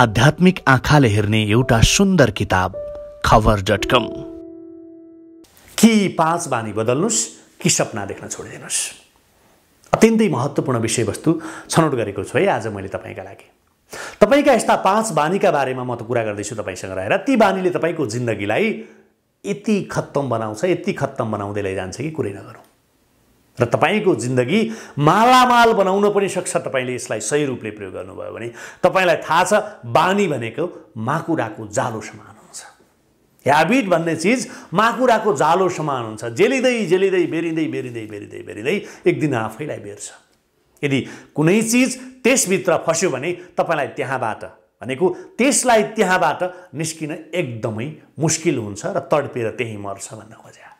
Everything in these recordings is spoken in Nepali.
आध्यात्मिक आँखाले हेर्ने एउटा सुन्दर किताब खबर डट कम कि पाँच बानी बदल्नुहोस् कि सपना देख्न छोडिदिनुहोस् अत्यन्तै महत्त्वपूर्ण विषयवस्तु छनौट गरेको छु है आज मैले तपाईँका लागि तपाईँका यस्ता पाँच बानीका बारेमा म त कुरा गर्दैछु तपाईँसँग रहेर ती बानीले तपाईँको जिन्दगीलाई यति खत्तम बनाउँछ यति खत्तम बनाउँदै लैजान्छ कि कुरै नगरौँ र तपाईँको जिन्दगी मालामाल बनाउन पनि सक्छ तपाईँले यसलाई सही रूपले प्रयोग गर्नुभयो भने तपाईँलाई थाहा छ बानी भनेको माकुराको जालो समान हुन्छ ह्याबिट भन्ने चिज माकुराको जालो समान हुन्छ जेलिँदै जेलिँदै बेरिँदै बेरिँदै बेरिँदै बेरिँदै एक दिन आफैलाई बेर्छ यदि कुनै चिज त्यसभित्र फस्यो भने तपाईँलाई त्यहाँबाट भनेको त्यसलाई त्यहाँबाट निस्किन एकदमै मुस्किल हुन्छ र तडपेर त्यहीँ मर्छ भन्न खोज्या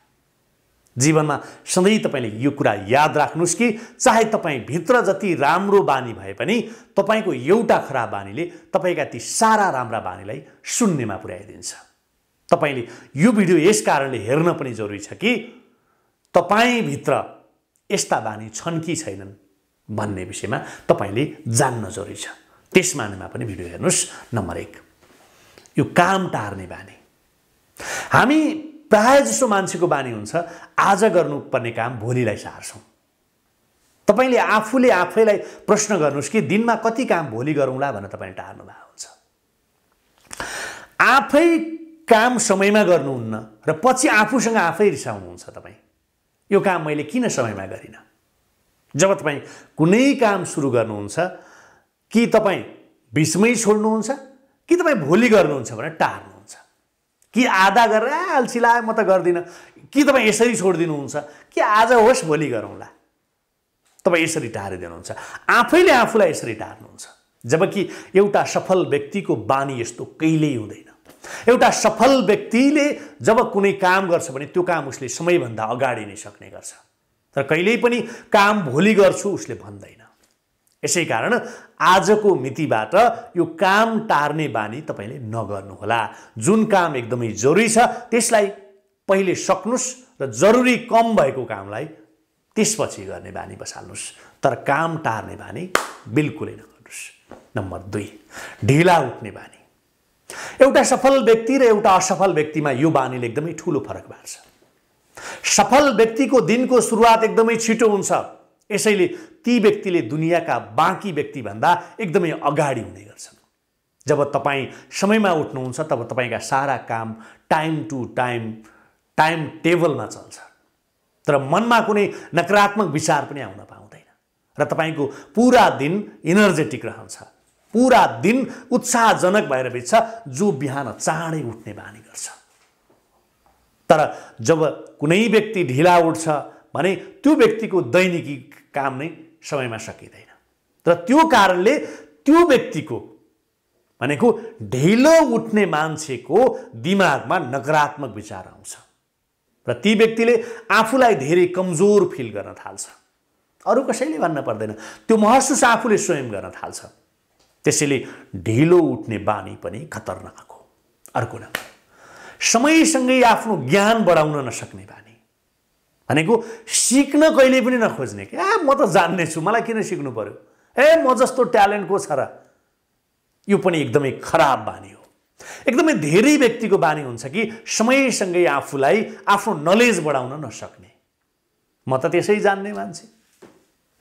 जीवनमा सधैँ तपाईँले यो कुरा याद राख्नुहोस् कि चाहे भित्र जति राम्रो बानी भए पनि तपाईँको एउटा खराब बानीले तपाईँका ती सारा राम्रा बानीलाई शून्यमा पुर्याइदिन्छ तपाईँले यो भिडियो यस कारणले हेर्न पनि जरुरी छ कि तपाईँभित्र यस्ता बानी छन् कि छैनन् भन्ने विषयमा तपाईँले जान्न जरुरी छ त्यस मानेमा पनि भिडियो हेर्नुहोस् नम्बर एक यो काम टार्ने बानी हामी प्रायः जसो मान्छेको बानी हुन्छ आज गर्नुपर्ने काम भोलिलाई सार्छौँ तपाईँले आफूले आफैलाई प्रश्न गर्नुहोस् कि दिनमा कति काम भोलि गरौँला भनेर तपाईँले टार्नु भएको हुन्छ आफै काम समयमा गर्नुहुन्न र पछि आफूसँग आफै रिसाउनुहुन्छ तपाईँ यो काम मैले किन समयमा गरिनँ जब तपाईँ कुनै काम सुरु गर्नुहुन्छ कि तपाईँ बिचमै छोड्नुहुन्छ कि तपाईँ भोलि गर्नुहुन्छ भनेर टार्नु कि आधा गरेर अल्छी लाग्यो म त गर्दिनँ कि तपाईँ यसरी छोडिदिनुहुन्छ कि आज होस् भोलि गरौँला तपाईँ यसरी टारिदिनुहुन्छ आफैले आफूलाई यसरी टार्नुहुन्छ जबकि एउटा सफल व्यक्तिको बानी यस्तो कहिल्यै हुँदैन एउटा सफल व्यक्तिले जब कुनै काम गर्छ भने त्यो काम उसले समयभन्दा अगाडि नै सक्ने गर्छ तर कहिल्यै पनि काम भोलि गर्छु उसले भन्दैन यसै कारण आजको मितिबाट यो काम टार्ने बानी तपाईँले नगर्नुहोला जुन काम एकदमै जरुरी छ त्यसलाई पहिले सक्नुहोस् र जरुरी कम भएको कामलाई त्यसपछि गर्ने बानी बसाल्नुहोस् तर काम टार्ने बानी बिल्कुलै नगर्नुहोस् नम्बर दुई ढिला उठ्ने बानी एउटा सफल व्यक्ति र एउटा असफल व्यक्तिमा यो बानीले एकदमै ठुलो फरक पार्छ सफल व्यक्तिको दिनको सुरुवात एकदमै छिटो हुन्छ यसैले ती व्यक्तिले दुनियाँका बाँकी व्यक्तिभन्दा एकदमै अगाडि हुने गर्छन् जब तपाईँ समयमा उठ्नुहुन्छ तब तपाईँका सारा काम टाइम टु टाइम टाइम टेबलमा चल्छ तर मनमा कुनै नकारात्मक विचार पनि आउन पाउँदैन र तपाईँको पुरा दिन इनर्जेटिक रहन्छ पुरा दिन उत्साहजनक भएर बित्छ जो बिहान चाँडै उठ्ने बानी गर्छ तर जब कुनै व्यक्ति ढिला उठ्छ भने त्यो व्यक्तिको दैनिकी काम नै समयमा सकिँदैन र त्यो कारणले त्यो व्यक्तिको भनेको ढिलो उठ्ने मान्छेको दिमागमा नकारात्मक विचार आउँछ र ती व्यक्तिले आफूलाई धेरै कमजोर फिल गर्न थाल्छ अरू कसैले भन्न पर्दैन त्यो महसुस आफूले स्वयं गर्न थाल्छ त्यसैले ढिलो उठ्ने बानी पनि खतरनाक हो अर्को नम्बर समयसँगै आफ्नो ज्ञान बढाउन नसक्ने बानी भनेको सिक्न कहिले पनि नखोज्ने कि ए म त जान्ने छु मलाई किन सिक्नु पऱ्यो ए म जस्तो ट्यालेन्ट को छ र यो पनि एकदमै खराब बानी हो एकदमै धेरै व्यक्तिको बानी हुन्छ कि समयसँगै आफूलाई आफ्नो नलेज बढाउन नसक्ने म त त्यसै जान्ने मान्छे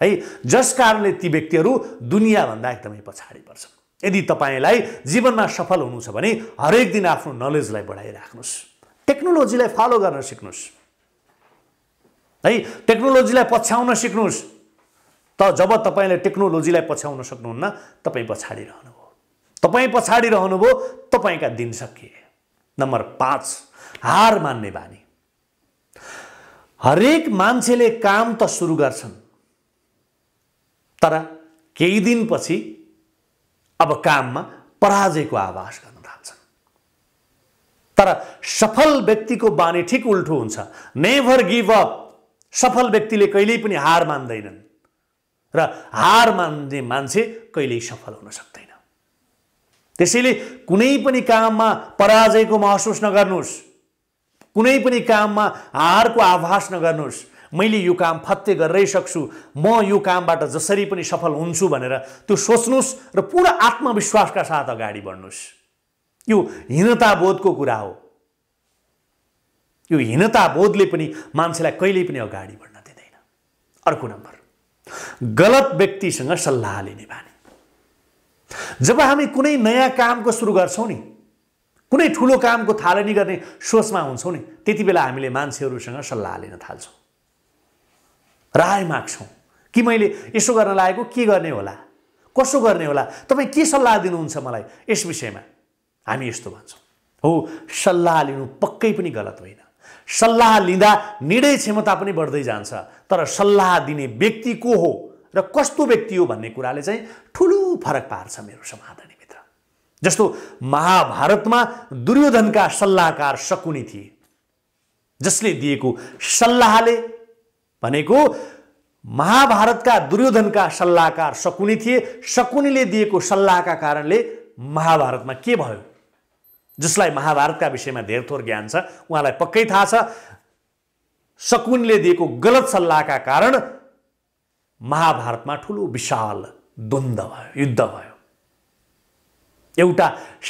है जस कारणले ती व्यक्तिहरू दुनियाँभन्दा एकदमै पछाडि पर्छन् यदि तपाईँलाई जीवनमा सफल हुनु छ भने हरेक दिन आफ्नो नलेजलाई बढाइराख्नुहोस् टेक्नोलोजीलाई फलो गर्न सिक्नुहोस् है टेक्नोलोजीलाई पछ्याउन सिक्नुहोस् त जब तपाईँले टेक्नोलोजीलाई पछ्याउन सक्नुहुन्न तपाईँ पछाडि रहनुभयो तपाईँ पछाडि रहनुभयो तपाईँका दिन सकिए नम्बर पाँच हार मान्ने बानी हरेक मान्छेले काम त सुरु गर्छन् तर केही दिनपछि अब काममा पराजयको आभास गर्न थाल्छन् तर सफल व्यक्तिको बानी ठिक उल्टो हुन्छ नेभर गिभ अप सफल व्यक्तिले कहिल्यै पनि हार मान्दैनन् र हार मान्ने मान्छे कहिल्यै सफल हुन सक्दैन त्यसैले कुनै पनि काममा पराजयको महसुस नगर्नुहोस् कुनै पनि काममा हारको आभास नगर्नुहोस् मैले यो काम फत्ते गर्नै सक्छु म यो कामबाट जसरी पनि सफल हुन्छु भनेर त्यो सोच्नुहोस् र पुरा आत्मविश्वासका साथ अगाडि बढ्नुहोस् यो हीनताबोधको कुरा हो यो बोधले पनि मान्छेलाई कहिल्यै पनि अगाडि बढ्न दिँदैन अर्को नम्बर गलत व्यक्तिसँग सल्लाह लिने बानी जब हामी कुनै नयाँ कामको सुरु गर्छौँ नि कुनै ठुलो कामको थालनी गर्ने सोचमा हुन्छौँ नि त्यति बेला हामीले मान्छेहरूसँग सल्लाह लिन थाल्छौँ राय माग्छौँ कि मैले यसो गर्न लागेको के गर्ने होला कसो गर्ने होला तपाईँ के सल्लाह दिनुहुन्छ मलाई यस विषयमा हामी यस्तो भन्छौँ हो सल्लाह लिनु पक्कै पनि गलत होइन सल्लाह लिँदा निर्णय क्षमता पनि बढ्दै जान्छ तर सल्लाह दिने व्यक्ति को हो र कस्तो व्यक्ति हो भन्ने कुराले चाहिँ ठुलो फरक पार्छ मेरो समाधानी समाधानीभित्र जस्तो महाभारतमा दुर्योधनका सल्लाहकार सकुनी थिए जसले दिएको सल्लाहले भनेको महाभारतका दुर्योधनका सल्लाहकार सकुनी थिए सकुनीले दिएको सल्लाहका कारणले महाभारतमा के भयो जसलाई महाभारतका विषयमा धेर थोर ज्ञान छ उहाँलाई पक्कै थाहा छ शकुनले दिएको गलत सल्लाहका कारण महाभारतमा ठुलो विशाल द्वन्द भयो युद्ध भयो एउटा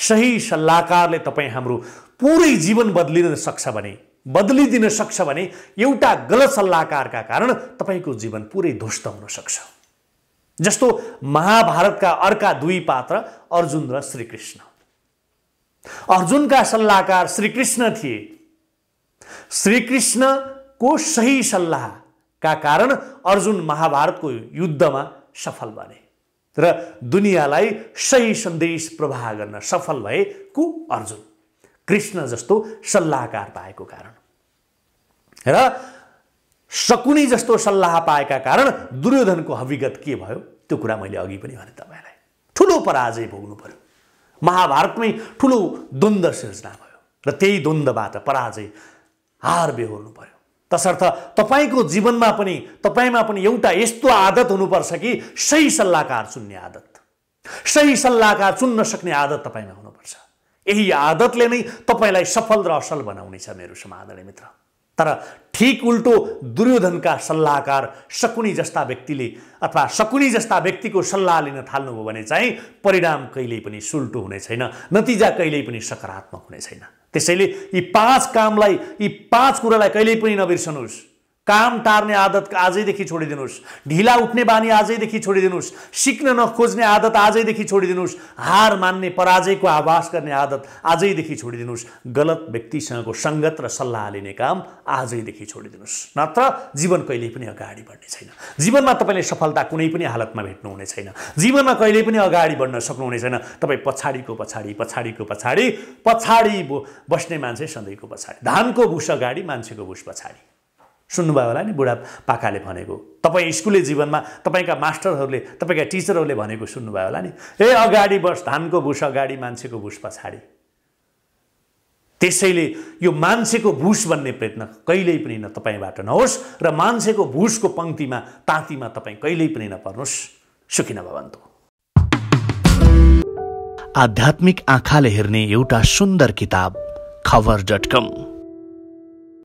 सही सल्लाहकारले तपाईँ हाम्रो पुरै जीवन बदलिन सक्छ भने बदलिदिन सक्छ भने एउटा गलत सल्लाहकारका कारण तपाईँको जीवन पुरै ध्वस्त हुन सक्छ जस्तो महाभारतका अर्का दुई पात्र अर्जुन र श्रीकृष्ण अर्जुनका सल्लाहकार श्रीकृष्ण थिए श्रीकृष्णको सही सल्लाहका कारण अर्जुन महाभारतको युद्धमा सफल बने र दुनियाँलाई सही सन्देश प्रवाह गर्न सफल कु अर्जुन कृष्ण जस्तो सल्लाहकार पाएको कारण र शकुनी जस्तो सल्लाह पाएका कारण दुर्योधनको हविगत के भयो त्यो कुरा मैले अघि पनि भने तपाईँलाई ठुलो पराजय भोग्नु पर्यो महाभारतमै ठुलो द्वन्द्व सिर्जना भयो र त्यही द्वन्द्वबाट पराजय हार बेहोर्नु भयो तसर्थ तपाईँको जीवनमा पनि तपाईँमा पनि एउटा यस्तो आदत हुनुपर्छ कि सही सल्लाहकार चुन्ने आदत सही सल्लाहकार चुन्न सक्ने आदत तपाईँमा हुनुपर्छ यही आदतले नै तपाईँलाई सफल र असल बनाउनेछ मेरो समाधान मित्र तर ठिक उल्टो दुर्योधनका सल्लाहकार शकुनी जस्ता व्यक्तिले अथवा शकुनी जस्ता व्यक्तिको सल्लाह लिन थाल्नुभयो भने चाहिँ परिणाम कहिल्यै पनि सुल्टो हुने छैन नतिजा कहिल्यै पनि सकारात्मक हुने छैन त्यसैले यी पाँच कामलाई यी पाँच कुरालाई कहिल्यै पनि नबिर्सनुहोस् काम टार्ने आदत आजैदेखि छोडिदिनुहोस् ढिला उठ्ने बानी आजैदेखि छोडिदिनुहोस् सिक्न नखोज्ने आदत आजैदेखि छोडिदिनुहोस् हार मान्ने पराजयको आभास गर्ने आदत आजैदेखि छोडिदिनुहोस् गलत व्यक्तिसँगको सङ्गत र सल्लाह लिने काम आजैदेखि छोडिदिनुहोस् नत्र जीवन कहिल्यै पनि अगाडि बढ्ने छैन जीवनमा तपाईँले सफलता कुनै पनि हालतमा भेट्नुहुने छैन जीवनमा कहिल्यै पनि अगाडि बढ्न सक्नुहुने छैन तपाईँ पछाडिको पछाडि पछाडिको पछाडि पछाडि बस्ने मान्छे सधैँको पछाडि धानको भुस अगाडि मान्छेको भुस पछाडि सुन्नुभयो होला नि बुढा पाकाले भनेको तपाईँ स्कुले जीवनमा तपाईँका मास्टरहरूले तपाईँका टिचरहरूले भनेको सुन्नुभयो होला नि ए अगाडि बस धानको भुस अगाडि मान्छेको भुस पछाडि त्यसैले यो मान्छेको भुस भन्ने प्रयत्न कहिल्यै पनि न तपाईँबाट नहोस् र मान्छेको भुसको पङ्क्तिमा तातीमा तपाईँ कहिल्यै पनि नपर्नुहोस् सुखी नभवन्तो आध्यात्मिक आँखाले हेर्ने एउटा सुन्दर किताब खबर डट